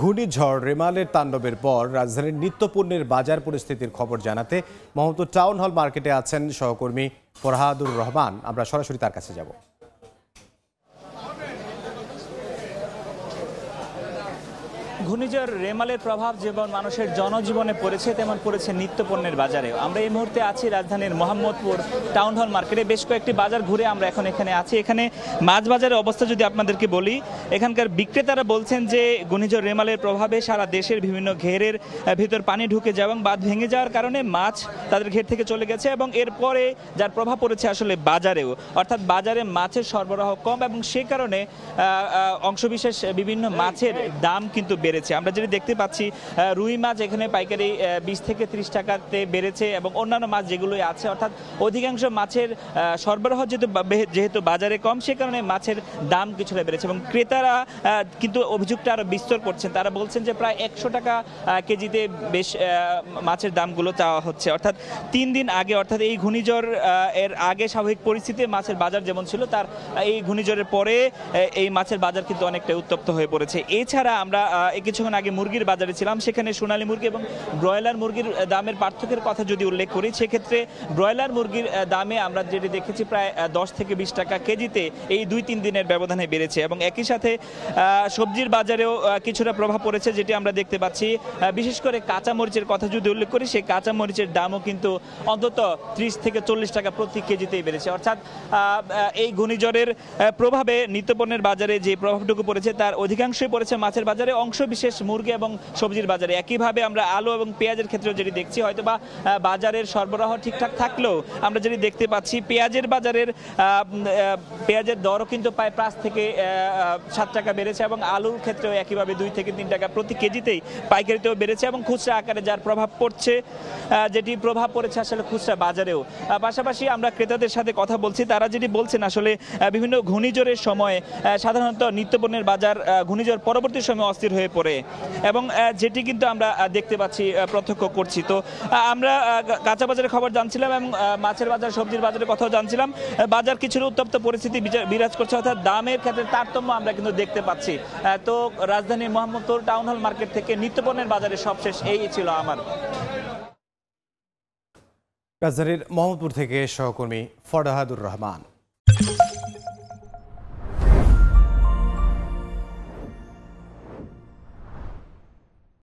ঘূর্ণিঝড় রেমালের তাণ্ডবের পর রাজধানীর নিত্যপণ্যের বাজার পরিস্থিতির খবর জানাতে মহন্ত টাউন হল মার্কেটে আছেন সহকর্মী ফরহাদুর রহমান আমরা সরাসরি তার কাছে যাব ঘূর্ণিঝড় রেমালের প্রভাব যেমন মানুষের জনজীবনে পড়েছে তেমন পড়েছে নিত্যপণ্যের বাজারে আমরা এই মুহূর্তে আছি রাজধানীর মোহাম্মদপুর টাউন হল মার্কেটে বেশ কয়েকটি বাজার ঘুরে আমরা এখন এখানে আছি এখানে মাছ বাজারের অবস্থা যদি আপনাদেরকে বলি এখানকার বিক্রেতারা বলছেন যে ঘূর্ণিঝড় রেমালের প্রভাবে সারা দেশের বিভিন্ন ঘেরের ভিতর পানি ঢুকে যায় এবং বাঁধ ভেঙে যাওয়ার কারণে মাছ তাদের ঘের থেকে চলে গেছে এবং এরপরে যার প্রভাব পড়েছে আসলে বাজারেও অর্থাৎ বাজারে মাছের সরবরাহ কম এবং সে কারণে অংশবিশেষ বিভিন্ন মাছের দাম কিন্তু বেড়ে বেড়েছে আমরা যেটি দেখতে পাচ্ছি রুই মাছ এখানে পাইকারি বিশ থেকে ত্রিশ টাকাতে বেড়েছে এবং অন্যান্য মাছ যেগুলোই আছে অর্থাৎ অধিকাংশ মাছের সরবরাহ যেহেতু যেহেতু বাজারে কম সে কারণে মাছের দাম কিছুটা বেড়েছে এবং ক্রেতারা কিন্তু অভিযোগটা আরও বিস্তর করছেন তারা বলছেন যে প্রায় একশো টাকা কেজিতে বেশ মাছের দামগুলো চাওয়া হচ্ছে অর্থাৎ তিন দিন আগে অর্থাৎ এই ঘূর্ণিঝড় এর আগে স্বাভাবিক পরিস্থিতি মাছের বাজার যেমন ছিল তার এই ঘূর্ণিঝড়ের পরে এই মাছের বাজার কিন্তু অনেকটা উত্তপ্ত হয়ে পড়েছে এছাড়া আমরা কিছুক্ষণ আগে মুরগির বাজারে ছিলাম সেখানে সোনালী মুরগি এবং ব্রয়লার মুরগির দামের পার্থক্যের কথা যদি উল্লেখ করি সেক্ষেত্রে ব্রয়লার মুরগির দামে আমরা যেটি দেখেছি প্রায় দশ থেকে বিশ টাকা কেজিতে এই দুই তিন দিনের ব্যবধানে বেড়েছে এবং একই সাথে সবজির বাজারেও কিছুটা প্রভাব পড়েছে যেটি আমরা দেখতে পাচ্ছি বিশেষ করে কাঁচামরিচের কথা যদি উল্লেখ করি সেই কাঁচামরিচের দামও কিন্তু অন্তত ত্রিশ থেকে চল্লিশ টাকা প্রতি কেজিতেই বেড়েছে অর্থাৎ এই ঘূর্ণিঝড়ের প্রভাবে নিত্যপণ্যের বাজারে যে প্রভাবটুকু পড়েছে তার অধিকাংশই পড়েছে মাছের বাজারে অংশ সর্বশেষ মুরগি এবং সবজির বাজারে একইভাবে আমরা আলু এবং পেঁয়াজের ক্ষেত্রেও যেটি দেখছি হয়তো বা বাজারের সরবরাহ ঠিকঠাক থাকলেও আমরা যদি দেখতে পাচ্ছি পেঁয়াজের বাজারের পেঁয়াজের দরও কিন্তু প্রায় পাঁচ থেকে সাত টাকা বেড়েছে এবং আলুর ক্ষেত্রেও একইভাবে দুই থেকে তিন টাকা প্রতি কেজিতেই পাইকারিতেও বেড়েছে এবং খুচরা আকারে যার প্রভাব পড়ছে যেটি প্রভাব পড়েছে আসলে খুচরা বাজারেও পাশাপাশি আমরা ক্রেতাদের সাথে কথা বলছি তারা যেটি বলছেন আসলে বিভিন্ন ঘূর্ণিঝড়ের সময় সাধারণত নিত্যপণ্যের বাজার ঘূর্ণিঝড় পরবর্তী সময় অস্থির হয়ে পড়ে করে এবং যেটি কিন্তু আমরা দেখতে পাচ্ছি প্রত্যক্ষ করছি তো আমরা কাঁচা বাজারের খবর জানছিলাম এবং মাছের বাজার সবজির বাজারের কথাও জানছিলাম বাজার কিছু উত্তপ্ত পরিস্থিতি বিরাজ করছে অর্থাৎ দামের ক্ষেত্রে তারতম্য আমরা কিন্তু দেখতে পাচ্ছি তো রাজধানীর মোহাম্মদপুর টাউন হল মার্কেট থেকে নিত্যপণ্যের বাজারে সবশেষ এই ছিল আমার রাজধানীর মোহাম্মদপুর থেকে সহকর্মী ফরাহাদুর রহমান